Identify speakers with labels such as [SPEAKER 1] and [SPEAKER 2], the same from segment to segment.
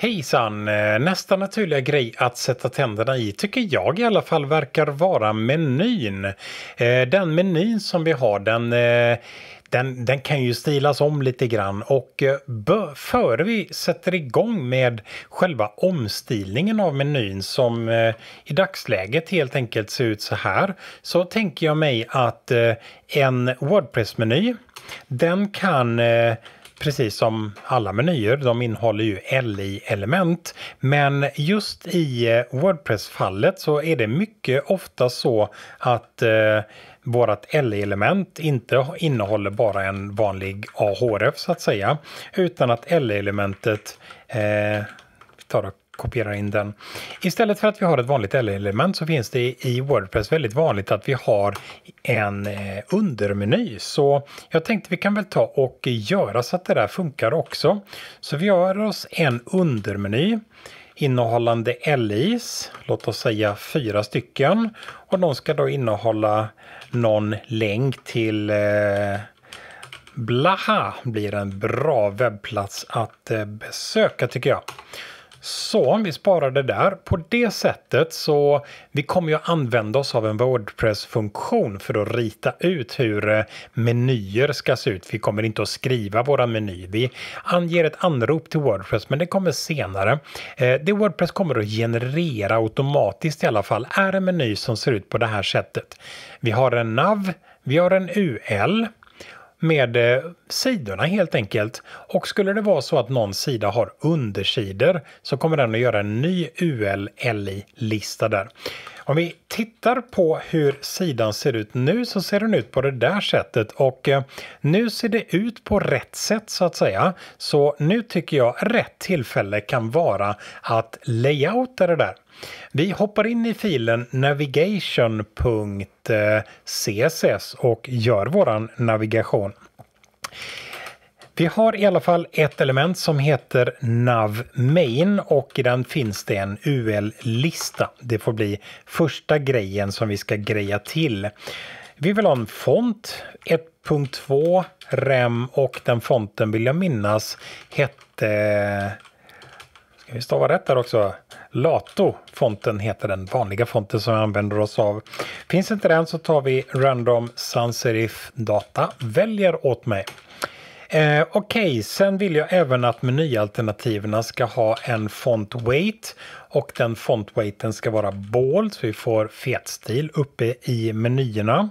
[SPEAKER 1] Hejsan! Eh, nästa naturliga grej att sätta tänderna i tycker jag i alla fall verkar vara menyn. Eh, den menyn som vi har den eh, den, den, kan ju stilas om lite grann och före vi sätter igång med själva omstilningen av menyn som eh, i dagsläget helt enkelt ser ut så här så tänker jag mig att eh, en Wordpress-meny den kan eh, precis som alla menyer, de innehåller ju LI-element. Men just i eh, Wordpress-fallet så är det mycket ofta så att eh, vårt LI-element inte innehåller bara en vanlig AHRF så att säga, utan att LI-elementet eh, tar och kopiera in den. Istället för att vi har ett vanligt L-element så finns det i Wordpress väldigt vanligt att vi har en eh, undermeny. Så jag tänkte vi kan väl ta och göra så att det där funkar också. Så vi gör oss en undermeny innehållande LIs, låt oss säga fyra stycken. Och de ska då innehålla någon länk till eh, Blaha blir en bra webbplats att eh, besöka tycker jag. Så vi sparar det där. På det sättet så vi kommer ju använda oss av en Wordpress-funktion för att rita ut hur eh, menyer ska se ut. Vi kommer inte att skriva våra meny. Vi anger ett anrop till Wordpress, men det kommer senare. Eh, det Wordpress kommer att generera automatiskt i alla fall är en meny som ser ut på det här sättet. Vi har en nav, vi har en UL med eh, sidorna helt enkelt. Och skulle det vara så att någon sida har undersidor så kommer den att göra en ny ul li lista där. Om vi tittar på hur sidan ser ut nu så ser den ut på det där sättet och eh, nu ser det ut på rätt sätt så att säga. Så nu tycker jag rätt tillfälle kan vara att layouta det där. Vi hoppar in i filen navigation.css eh, och gör våran navigation. Vi har i alla fall ett element som heter Navmain och i den finns det en UL-lista. Det får bli första grejen som vi ska greja till. Vi vill ha en font, 1.2, rem och den fonten vill jag minnas hette... Ska vi stava rätt där också? Lato fonten heter den vanliga fonten som vi använder oss av. Finns inte den så tar vi random sans serif data, väljer åt mig. Eh, Okej, okay. sen vill jag även att menyalternativen ska ha en font weight och den font weighten ska vara bold så vi får fetstil uppe i menyerna.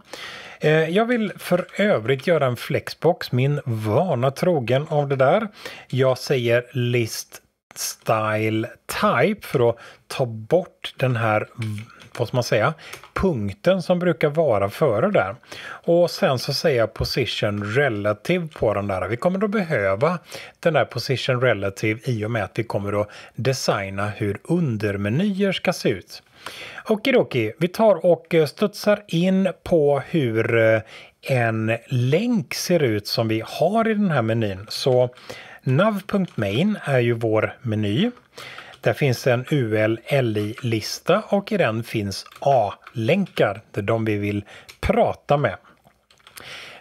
[SPEAKER 1] Eh, jag vill för övrigt göra en flexbox, min vana trogen av det där. Jag säger list style type för att ta bort den här vad ska man säga, punkten som brukar vara före där. Och sen så säger jag position relative på den där. Vi kommer att behöva den där position relative i och med att vi kommer att designa hur undermenyer ska se ut. Okidoki, vi tar och eh, studsar in på hur eh, en länk ser ut som vi har i den här menyn. Så nav.main är ju vår meny. Där finns en ulli lista och i den finns A-länkar, det de vi vill prata med.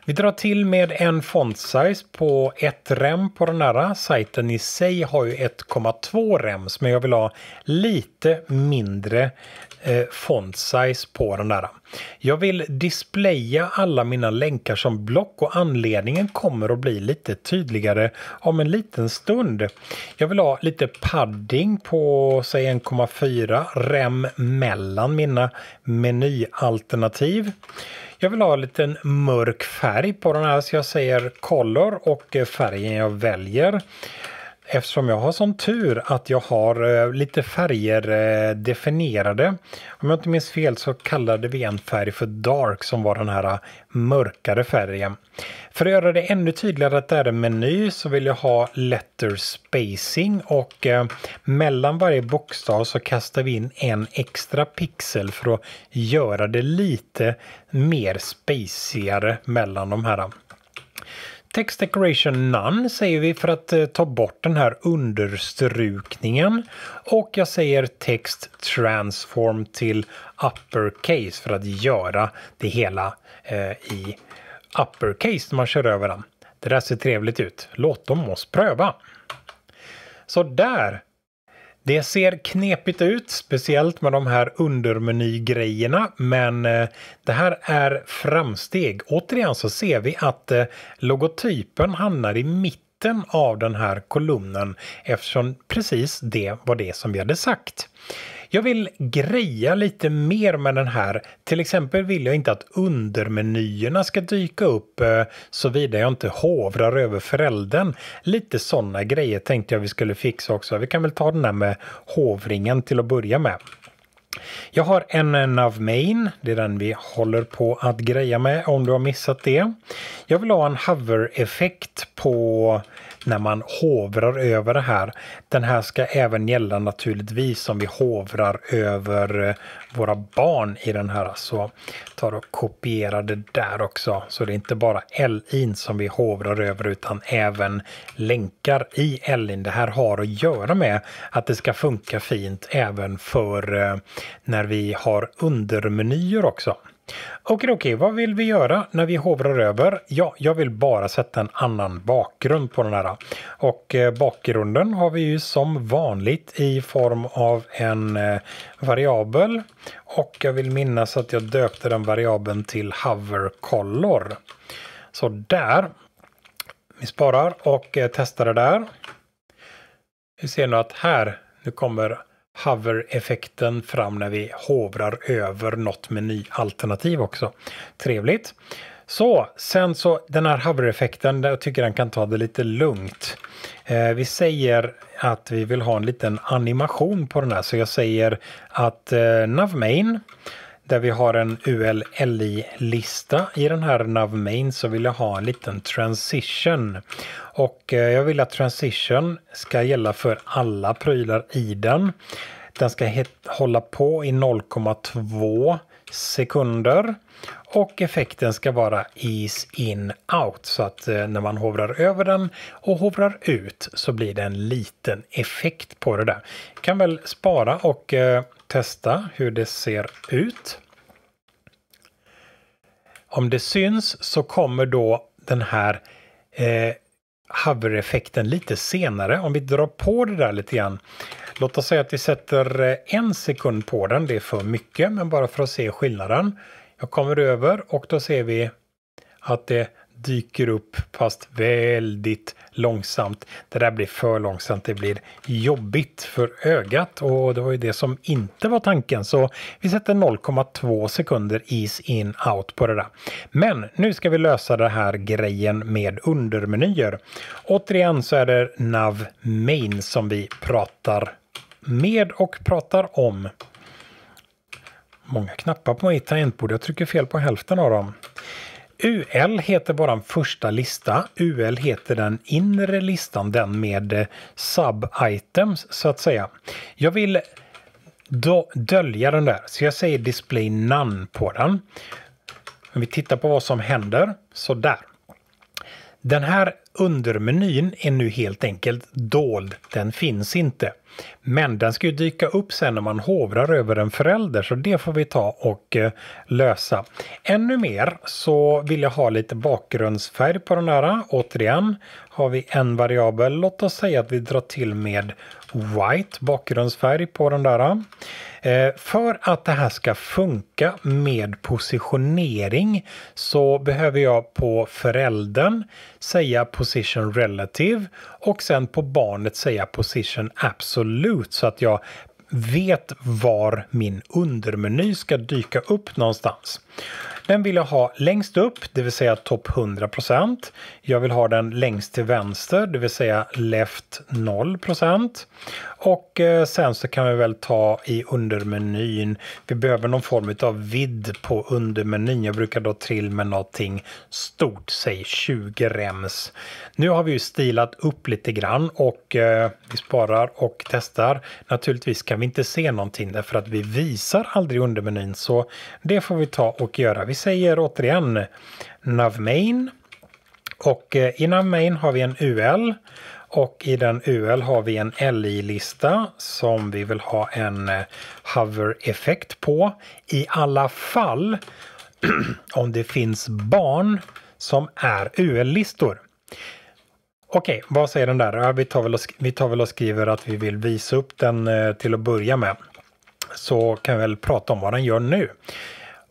[SPEAKER 1] Vi drar till med en font size på ett rem på den här. Sajten i sig har ju 1,2 rems men jag vill ha lite mindre eh, font size på den här. Jag vill displaya alla mina länkar som block och anledningen kommer att bli lite tydligare om en liten stund. Jag vill ha lite padding på säg 1,4 rem mellan mina menyalternativ. Jag vill ha en liten mörk färg på den här så jag säger color och färgen jag väljer. Eftersom jag har sån tur att jag har eh, lite färger eh, definierade. Om jag inte minns fel så kallade vi en färg för dark som var den här eh, mörkare färgen. För att göra det ännu tydligare att det är en meny så vill jag ha letter spacing och mellan varje bokstav så kastar vi in en extra pixel för att göra det lite mer spacigare mellan de här. Text Decoration None säger vi för att eh, ta bort den här understrukningen. Och jag säger Text Transform till Uppercase för att göra det hela eh, i uppercase när man kör över den. Det där ser trevligt ut. Låt dem oss pröva. Så där det ser knepigt ut, speciellt med de här undermenygrejerna, men eh, det här är framsteg. Återigen så ser vi att eh, logotypen hamnar i mitten mitten av den här kolumnen eftersom precis det var det som vi hade sagt. Jag vill greja lite mer med den här. Till exempel vill jag inte att undermenyerna ska dyka upp eh, såvida jag inte hovrar över föräldern. Lite sådana grejer tänkte jag vi skulle fixa också. Vi kan väl ta den där med hovringen till att börja med. Jag har en navmain, det är den vi håller på att greja med om du har missat det. Jag vill ha en hover-effekt på när man hovrar över det här. Den här ska även gälla naturligtvis om vi hovrar över eh, våra barn i den här. Så tar och kopierar det där också. Så det är inte bara LIN som vi hovrar över utan även länkar i LIN. Det här har att göra med att det ska funka fint även för eh, när vi har undermenyer också. Okej, okej, vad vill vi göra när vi hovrar över? Ja, jag vill bara sätta en annan bakgrund på den här. Och eh, bakgrunden har vi ju som vanligt i form av en eh, variabel. Och jag vill minnas att jag döpte den variabeln till hover color. Så där. Vi sparar och eh, testar det där. Vi ser nu att här, nu kommer hover-effekten fram när vi hovrar över något menyalternativ också. Trevligt. Så, sen så den här hover-effekten, jag tycker den kan ta det lite lugnt. Eh, vi säger att vi vill ha en liten animation på den här, så jag säger att eh, navmain där vi har en ULLI-lista i den här navmain så vill jag ha en liten transition. Och eh, jag vill att transition ska gälla för alla prylar i den. Den ska hålla på i 0,2 sekunder och effekten ska vara ease in out så att eh, när man hovrar över den och hovrar ut så blir det en liten effekt på det där. Kan väl spara och eh, testa hur det ser ut. Om det syns så kommer då den här eh, effekten lite senare. Om vi drar på det där lite grann. Låt oss säga att vi sätter eh, en sekund på den. Det är för mycket, men bara för att se skillnaden. Jag kommer över och då ser vi att det dyker upp fast väldigt långsamt. Det där blir för långsamt, det blir jobbigt för ögat och det var ju det som inte var tanken så vi sätter 0,2 sekunder is in out på det där. Men nu ska vi lösa den här grejen med undermenyer. Återigen så är det nav main som vi pratar med och pratar om. Många knappar på mitt tangentbord, jag trycker fel på hälften av dem. UL heter vår första lista. UL heter den inre listan, den med eh, sub-items så att säga. Jag vill dölja den där, så jag säger display none på den. Om vi tittar på vad som händer, så där. Den här undermenyn är nu helt enkelt dold, den finns inte. Men den ska ju dyka upp sen när man hovrar över en förälder så det får vi ta och eh, lösa. Ännu mer så vill jag ha lite bakgrundsfärg på den här. Återigen har vi en variabel. Låt oss säga att vi drar till med white bakgrundsfärg på den där. Eh, för att det här ska funka med positionering så behöver jag på föräldern säga position relative och sen på barnet säga position absolute så att jag vet var min undermeny ska dyka upp någonstans. Den vill jag ha längst upp, det vill säga topp 100 Jag vill ha den längst till vänster, det vill säga left 0 Och eh, sen så kan vi väl ta i undermenyn. Vi behöver någon form av vidd på undermenyn. Jag brukar då trilla med någonting stort, säg 20 rems. Nu har vi ju stilat upp lite grann och eh, vi sparar och testar. Naturligtvis kan vi inte se någonting därför att vi visar aldrig undermenyn så det får vi ta och göra. Vi säger återigen navmain. Och eh, i navmain har vi en UL och i den UL har vi en LI-lista som vi vill ha en eh, hover-effekt på. I alla fall om det finns barn som är UL-listor. Okej, okay, vad säger den där? Vi tar, väl och, vi tar väl och skriver att vi vill visa upp den eh, till att börja med. Så kan vi väl prata om vad den gör nu.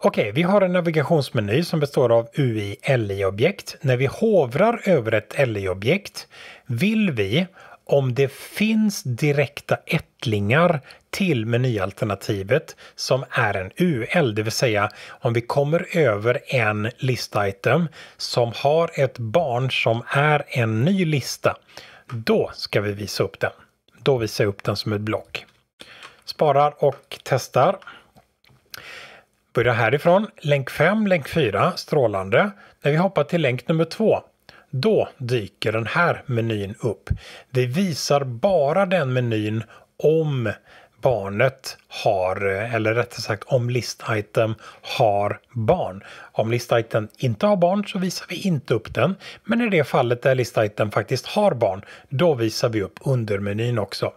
[SPEAKER 1] Okej, okay, vi har en navigationsmeny som består av UI-LI-objekt. När vi hovrar över ett LI-objekt vill vi, om det finns direkta ättlingar till menyalternativet som är en UL, det vill säga om vi kommer över en listitem som har ett barn som är en ny lista, då ska vi visa upp den. Då visar jag upp den som ett block. Sparar och testar. Börja härifrån, länk 5, länk 4, strålande. När vi hoppar till länk nummer 2, då dyker den här menyn upp. Vi visar bara den menyn om barnet har, eller rättare sagt om listitem har barn. Om listitem inte har barn så visar vi inte upp den, men i det fallet där listitem faktiskt har barn, då visar vi upp undermenyn också.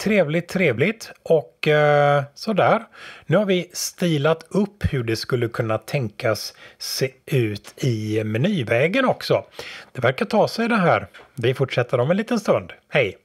[SPEAKER 1] Trevligt, trevligt och eh, sådär. Nu har vi stilat upp hur det skulle kunna tänkas se ut i menyvägen också. Det verkar ta sig det här. Vi fortsätter om en liten stund. Hej!